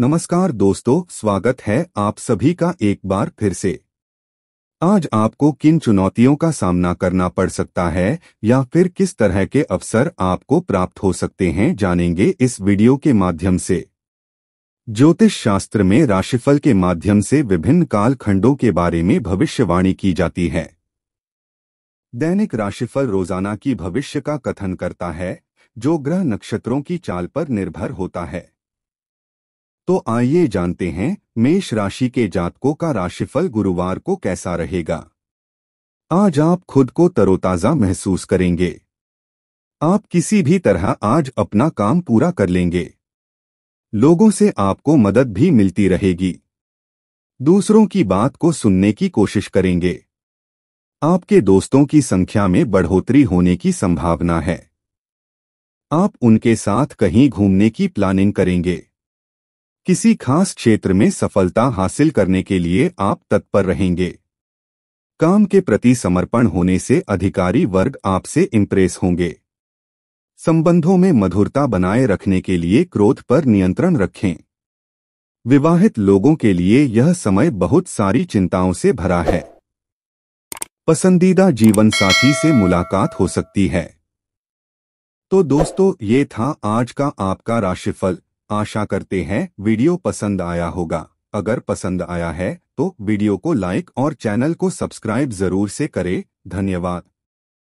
नमस्कार दोस्तों स्वागत है आप सभी का एक बार फिर से आज आपको किन चुनौतियों का सामना करना पड़ सकता है या फिर किस तरह के अवसर आपको प्राप्त हो सकते हैं जानेंगे इस वीडियो के माध्यम से ज्योतिष शास्त्र में राशिफल के माध्यम से विभिन्न कालखंडों के बारे में भविष्यवाणी की जाती है दैनिक राशिफल रोजाना की भविष्य का कथन करता है जो ग्रह नक्षत्रों की चाल पर निर्भर होता है तो आइए जानते हैं मेष राशि के जातकों का राशिफल गुरुवार को कैसा रहेगा आज आप खुद को तरोताजा महसूस करेंगे आप किसी भी तरह आज अपना काम पूरा कर लेंगे लोगों से आपको मदद भी मिलती रहेगी दूसरों की बात को सुनने की कोशिश करेंगे आपके दोस्तों की संख्या में बढ़ोतरी होने की संभावना है आप उनके साथ कहीं घूमने की प्लानिंग करेंगे किसी खास क्षेत्र में सफलता हासिल करने के लिए आप तत्पर रहेंगे काम के प्रति समर्पण होने से अधिकारी वर्ग आपसे इम्प्रेस होंगे संबंधों में मधुरता बनाए रखने के लिए क्रोध पर नियंत्रण रखें विवाहित लोगों के लिए यह समय बहुत सारी चिंताओं से भरा है पसंदीदा जीवन साथी से मुलाकात हो सकती है तो दोस्तों ये था आज का आपका राशिफल आशा करते हैं वीडियो पसंद आया होगा अगर पसंद आया है तो वीडियो को लाइक और चैनल को सब्सक्राइब जरूर से करें धन्यवाद